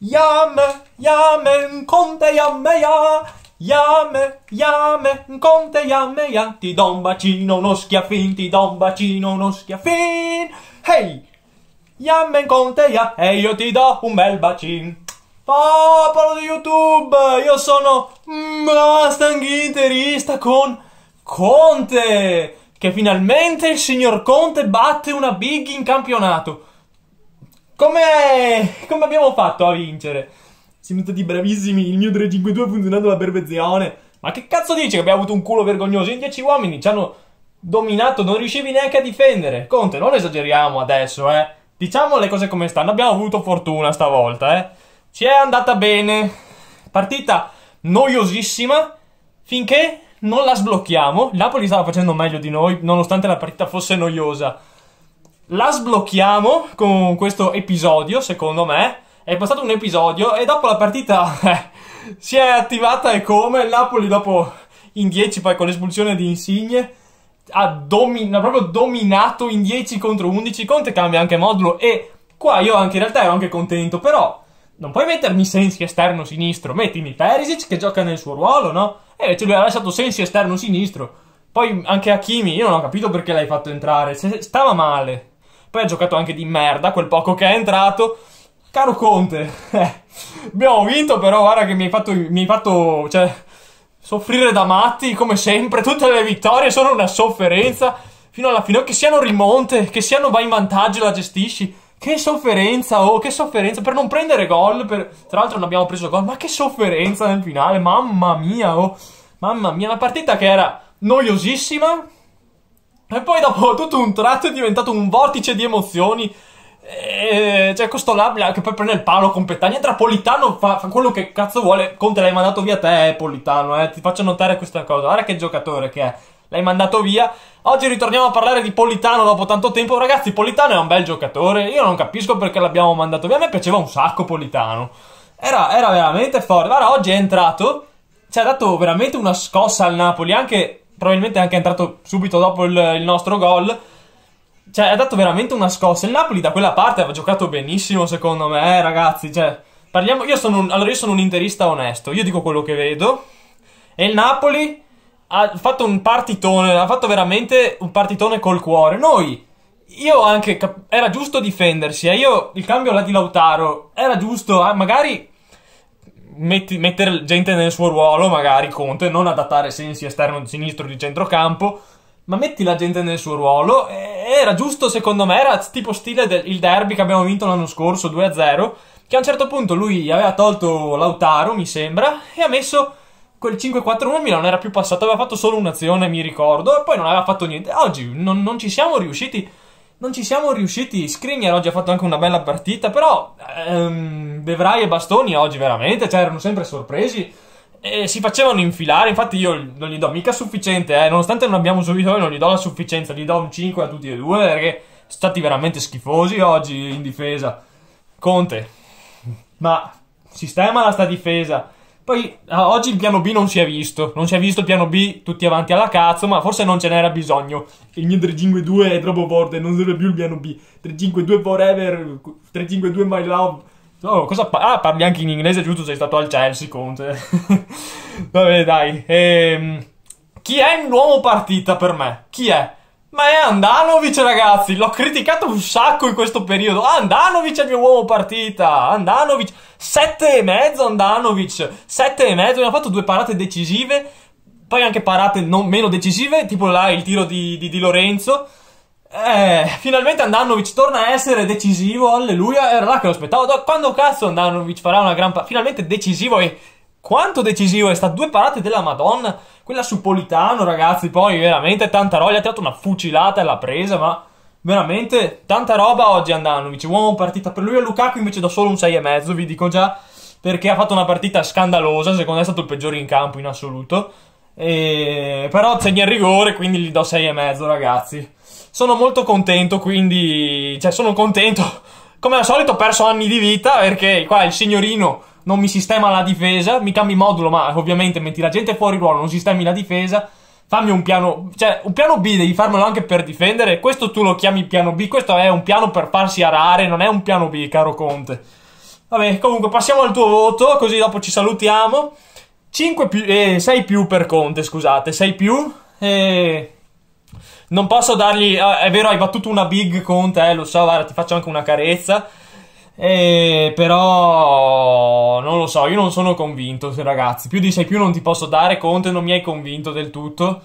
Jame, jame, conte jame ja. Jame, jame, conte jame ja. Ti do un bacino, uno schiaffin, ti do un bacino, uno schiaffin. Hey! Jame, conte ja, e io ti do un bel bacino. Popolo di YouTube, io sono Mustang Interista con Conte, che finalmente il signor Conte batte una big in campionato. Come, come abbiamo fatto a vincere? Siamo stati bravissimi, il mio 352 ha funzionato alla perfezione. Ma che cazzo dici che abbiamo avuto un culo vergognoso? In 10 uomini ci hanno dominato, non riuscivi neanche a difendere. Conte, non esageriamo adesso, eh. Diciamo le cose come stanno. Abbiamo avuto fortuna stavolta, eh. Ci è andata bene. Partita noiosissima finché non la sblocchiamo. Napoli stava facendo meglio di noi, nonostante la partita fosse noiosa la sblocchiamo con questo episodio, secondo me. È passato un episodio e dopo la partita eh, si è attivata e come. Napoli dopo in 10 poi con l'espulsione di Insigne ha, domin ha proprio dominato in 10 contro 11. Conte cambia anche modulo e qua io anche in realtà ero anche contento, però non puoi mettermi Sensi esterno sinistro, mettimi Perisic che gioca nel suo ruolo, no? E eh, invece lui ha lasciato Sensi esterno sinistro. Poi anche Hakimi, io non ho capito perché l'hai fatto entrare, stava male. Poi ha giocato anche di merda quel poco che è entrato. Caro Conte, eh, abbiamo vinto, però guarda che mi hai fatto. Mi hai fatto cioè, soffrire da matti come sempre. Tutte le vittorie sono una sofferenza. Fino alla fine, che siano rimonte, che siano vai in vantaggio la gestisci. Che sofferenza, oh, che sofferenza per non prendere gol. Per... Tra l'altro, non abbiamo preso gol, ma che sofferenza nel finale, mamma mia, oh, mamma mia, la partita che era noiosissima e poi dopo tutto un tratto è diventato un vortice di emozioni. E, cioè, questo Labria che poi prende il palo con Petagna. Entra Politano, fa, fa, quello che cazzo vuole. Conte, l'hai mandato via te, Politano. Eh. Ti faccio notare questa cosa. Guarda che giocatore che è. L'hai mandato via. Oggi ritorniamo a parlare di Politano dopo tanto tempo. Ragazzi, Politano è un bel giocatore. Io non capisco perché l'abbiamo mandato via. A me piaceva un sacco Politano. Era, era veramente forte. Guarda, oggi è entrato. Ci ha dato veramente una scossa al Napoli. Anche probabilmente è anche entrato subito dopo il, il nostro gol. Cioè, ha dato veramente una scossa. Il Napoli da quella parte aveva giocato benissimo, secondo me, eh, ragazzi. Cioè, parliamo. Io sono, un, allora io sono un interista onesto, io dico quello che vedo. E il Napoli ha fatto un partitone, ha fatto veramente un partitone col cuore. Noi, io anche, era giusto difendersi, eh, io il cambio là di Lautaro, era giusto, eh, magari metti, mettere gente nel suo ruolo, magari Conte, non adattare sensi esterno di sinistro di centrocampo, ma metti la gente nel suo ruolo. Era giusto, secondo me, era tipo stile del derby che abbiamo vinto l'anno scorso 2-0, che a un certo punto lui aveva tolto Lautaro, mi sembra, e ha messo quel 5-4-1 Milan non era più passato, aveva fatto solo un'azione, mi ricordo, e poi non aveva fatto niente. Oggi non, non ci siamo riusciti non ci siamo riusciti. Skriniar oggi ha fatto anche una bella partita, però ehm, De e Bastoni oggi veramente cioè, erano sempre sorpresi e si facevano infilare. Infatti, io non gli do mica sufficiente, eh. nonostante non abbiamo subito noi, non gli do la sufficienza. Gli do un 5 a tutti e due perché sono stati veramente schifosi oggi in difesa. Conte, ma sistema la sta difesa. Poi ah, oggi il piano B non si è visto, non si è visto il piano B tutti avanti alla cazzo, ma forse non ce n'era bisogno. Il mio 352 è troppo forte, non serve più il piano B. 352 forever, 352 my love. Oh, pa ah, parli anche in inglese, giusto? Sei stato al Chelsea, Conte. Vabbè, dai. Ehm, chi è il nuovo partita per me? Chi è? Ma è Andanovic, ragazzi. L'ho criticato un sacco in questo periodo. Andanovic è il mio uomo partita. Andanovic, Sette e mezzo. Andanovic, Sette e mezzo. Abbiamo fatto due parate decisive. Poi anche parate non, meno decisive, tipo là il tiro di, di, di Lorenzo. Eh, finalmente Andanovic torna a essere decisivo. Alleluia, era là che lo aspettavo. quando cazzo Andanovic farà una gran parata? Finalmente decisivo e quanto decisivo è stato due parate della Madonna. Quella su Politano, ragazzi, poi veramente tanta roba. Gli ha tirato una fucilata e l'ha presa, ma veramente tanta roba oggi andando. Dice Uomo partita per lui e Lukaku invece da solo un 6,5, vi dico già, perché ha fatto una partita scandalosa, secondo me è stato il peggiore in campo in assoluto. E... Però segna il rigore, quindi gli do 6,5, ragazzi. Sono molto contento, quindi... Cioè, sono contento. Come al solito ho perso anni di vita, perché qua il signorino non mi sistema la difesa, mi cambi modulo, ma ovviamente metti la gente fuori ruolo, non sistemi la difesa, fammi un piano, cioè un piano B devi farmelo anche per difendere, questo tu lo chiami piano B, questo è un piano per farsi arare, non è un piano B, caro Conte. Vabbè, comunque passiamo al tuo voto, così dopo ci salutiamo. 5 più, eh, 6 più per Conte, scusate, 6 più. Eh, non posso dargli, eh, è vero, hai battuto una big Conte, eh, lo so, guarda, ti faccio anche una carezza. E però non lo so, io non sono convinto, ragazzi. Più di 6 più non ti posso dare, Conte non mi hai convinto del tutto.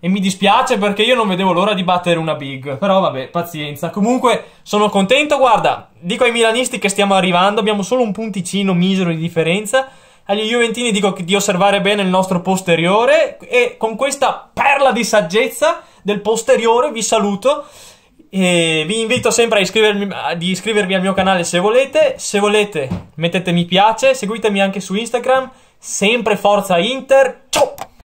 E mi dispiace perché io non vedevo l'ora di battere una big. Però vabbè, pazienza. Comunque sono contento, guarda, dico ai milanisti che stiamo arrivando, abbiamo solo un punticino misero di differenza. Agli Juventini dico di osservare bene il nostro posteriore e con questa perla di saggezza del posteriore vi saluto. E vi invito sempre a iscrivermi, ad iscrivervi al mio canale se volete. Se volete, mettete mi piace, seguitemi anche su Instagram. Sempre forza Inter. Ciao!